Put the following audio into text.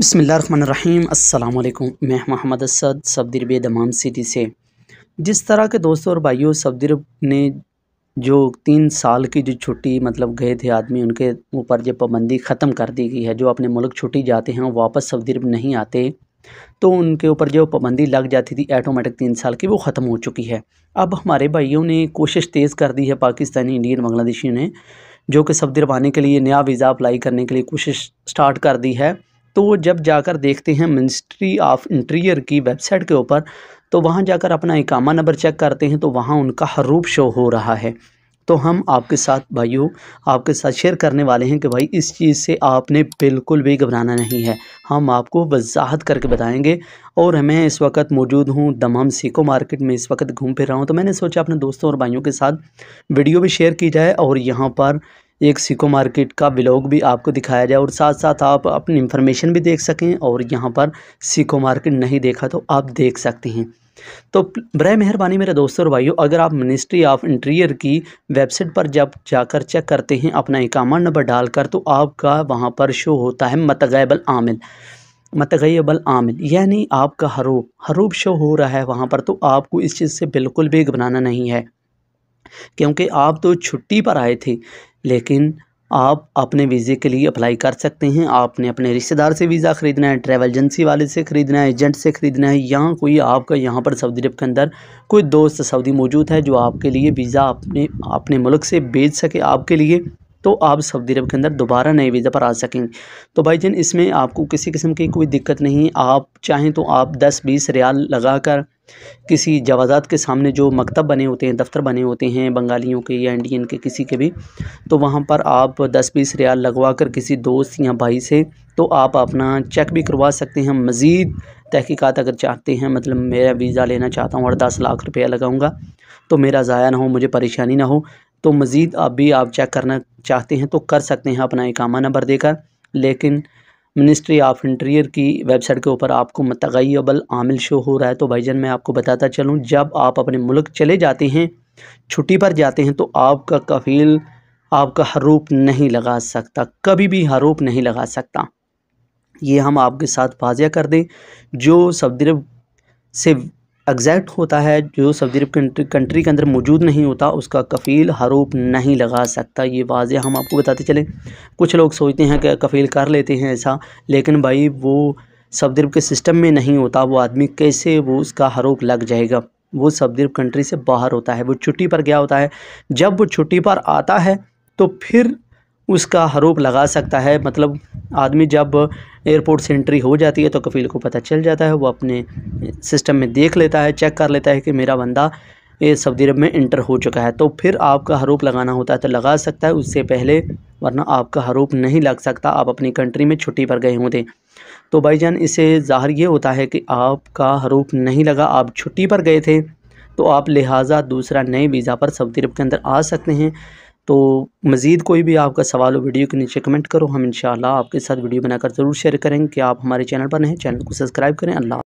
बसमीम् अल्लाम मैं मोहम्मद असद सबदरब दमाम सिटी से जिस तरह के दोस्तों और भाइयों सबदरब ने जो तीन साल की जो छुट्टी मतलब गए थे आदमी उनके ऊपर जो पाबंदी ख़त्म कर दी गई है जो अपने मुल्क छुट्टी जाते हैं वापस सबदरब नहीं आते तो उनके ऊपर जो पाबंदी लग जाती थी ऐटोमेटिक तीन साल की वो ख़त्म हो चुकी है अब हमारे भाइयों ने कोशिश तेज़ कर दी है पाकिस्तानी इंडियन बांग्लादेशियों ने जो कि सबदरब आने के लिए नया वीज़ा अप्लाई करने के लिए कोशिश स्टार्ट कर दी है तो जब जाकर देखते हैं मिनिस्ट्री ऑफ इंटीरियर की वेबसाइट के ऊपर तो वहाँ जाकर अपना इकामा नंबर चेक करते हैं तो वहाँ उनका रूप शो हो रहा है तो हम आपके साथ भाइयों आपके साथ शेयर करने वाले हैं कि भाई इस चीज़ से आपने बिल्कुल भी घबराना नहीं है हम आपको वजाहत करके बताएंगे और मैं इस वक्त मौजूद हूँ दमाम सीको मार्केट में इस वक्त घूम फिर रहा हूँ तो मैंने सोचा अपने दोस्तों और भाइयों के साथ वीडियो भी शेयर की जाए और यहाँ पर एक सिको मार्केट का ब्लॉग भी आपको दिखाया जाए और साथ साथ आप अपनी इन्फॉर्मेशन भी देख सकें और यहाँ पर सिको मार्केट नहीं देखा तो आप देख सकते हैं तो बर मेहरबानी मेरे दोस्तों और भाइयों अगर आप मिनिस्ट्री ऑफ इंटीरियर की वेबसाइट पर जब जाकर चेक करते हैं अपना इकामा नंबर डालकर तो आपका वहाँ पर शो होता है मतगैबल आमिल मतगैबल आमिल यानी आपका हरूब हरूब शो हो रहा है वहाँ पर तो आपको इस चीज़ से बिल्कुल भी घबराना नहीं है क्योंकि आप तो छुट्टी पर आए थे लेकिन आप अपने वीज़े के लिए अप्लाई कर सकते हैं आपने अपने रिश्तेदार से वीज़ा ख़रीदना है ट्रैवल एजेंसी वाले से ख़रीदना है एजेंट से ख़रीदना है या कोई आपका यहाँ पर सऊदी अरब के अंदर कोई दोस्त सऊदी मौजूद है जो आपके लिए वीज़ा अपने अपने मुल्क से भेज सके आपके लिए तो आप सऊदी अरब के अंदर दोबारा नए वीज़ा पर आ सकेंगे तो भाई जान इसमें आपको किसी किस्म की कोई दिक्कत नहीं आप चाहें तो आप दस बीस रियाल लगा कर किसी जवाज़ात के सामने जो मकतब बने होते हैं दफ्तर बने होते हैं बंगालियों के या इंडियन के किसी के भी तो वहाँ पर आप दस बीस रियाल लगवा कर किसी दोस्त या भाई से तो आप अपना चेक भी करवा सकते हैं मज़ीद तहकीकात अगर चाहते हैं मतलब मेरा वीज़ा लेना चाहता हूँ और दस लाख रुपया लगाऊँगा तो मेरा ज़ाया ना हो मुझे परेशानी ना हो तो मज़ीद आप भी आप चेक करना चाहते हैं तो कर सकते हैं अपना इकामा नंबर देकर लेकिन मिनिस्ट्री ऑफ इंटीरियर की वेबसाइट के ऊपर आपको मतगैबल आमिल शो हो रहा है तो जान मैं आपको बताता चलूँ जब आप अपने मुल्क चले जाते हैं छुट्टी पर जाते हैं तो आपका कफील आपका हरूप नहीं लगा सकता कभी भी हरूप नहीं लगा सकता ये हम आपके साथ वाजिया कर दें जो सऊदी से एग्जैक्ट होता है जो सऊदी अरब कंट्री, कंट्री के अंदर मौजूद नहीं होता उसका कफ़ील हरूप नहीं लगा सकता ये वाज हम आपको बताते चलें कुछ लोग सोचते हैं कि कफ़ील कर लेते हैं ऐसा लेकिन भाई वो सऊदी अरब के सिस्टम में नहीं होता वो आदमी कैसे वो उसका हरूप लग जाएगा वो सऊदी अरब कंट्री से बाहर होता है वो छुट्टी पर गया होता है जब वो छुट्टी पर आता है तो फिर उसका हरूप लगा सकता है मतलब आदमी जब एयरपोर्ट से एंट्री हो जाती है तो कफ़ील को पता चल जाता है वो अपने सिस्टम में देख लेता है चेक कर लेता है कि मेरा बंदा ये सऊदी अरब में इंटर हो चुका है तो फिर आपका हरूप लगाना होता है तो लगा सकता है उससे पहले वरना आपका हरूप नहीं लग सकता आप अपनी कंट्री में छुट्टी पर गए होते तो भाई जान इसे ज़ाहिर ये होता है कि आपका हरूप नहीं लगा आप छुट्टी पर गए थे तो आप लिहाजा दूसरा नए वीज़ा पर सऊदी अरब के अंदर आ सकते हैं तो मज़ीद कोई भी आपका सवाल हो वीडियो के नीचे कमेंट करो हम इन आपके साथ वीडियो बनाकर ज़रूर शेयर करेंगे कि आप हमारे चैनल पर नहीं चैनल को सब्सक्राइब करें अल्लाह